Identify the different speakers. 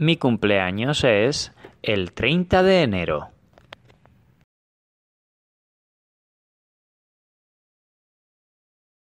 Speaker 1: Mi cumpleaños es el 30 de enero.